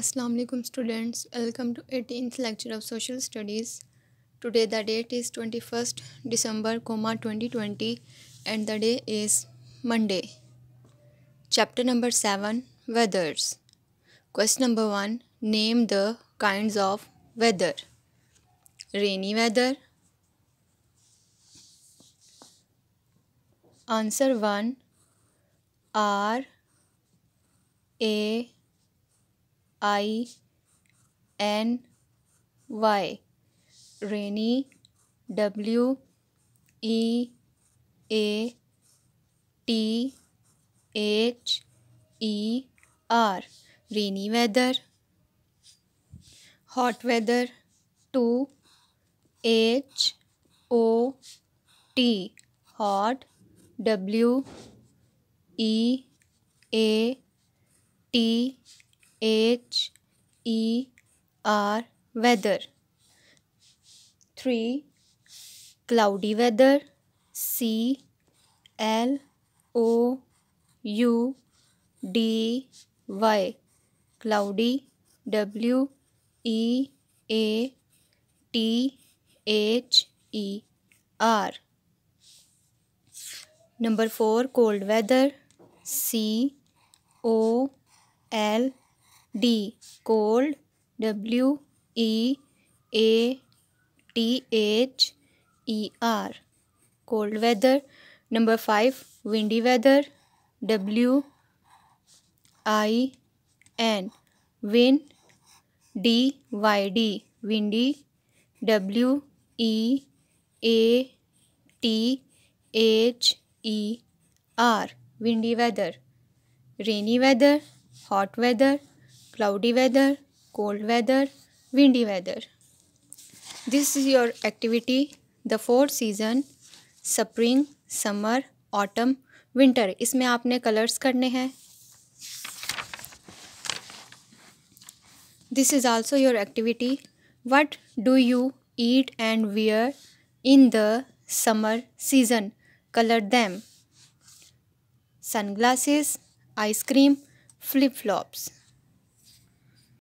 Assalamu alaikum students welcome to 18th lecture of social studies today the date is 21st December comma 2020 and the day is Monday chapter number 7 weathers question number 1 name the kinds of weather rainy weather answer 1 R A I N Y rainy W E A T H E R rainy weather hot weather two H O T hot W E A T H E R weather. 3. Cloudy weather C L O U D Y cloudy W E A T H E R Number 4 cold weather C O L D. Cold. W. E. A. T. H. E. R. Cold weather. Number 5. Windy weather. W. I. N. Wind. D. Y. D. Windy. W. E. A. T. H. E. R. Windy weather. Rainy weather. Hot weather cloudy weather cold weather windy weather this is your activity the four season spring summer autumn winter इसमें आपने colours करने हैं this is also your activity what do you eat and wear in the summer season colour them sunglasses ice cream flip flops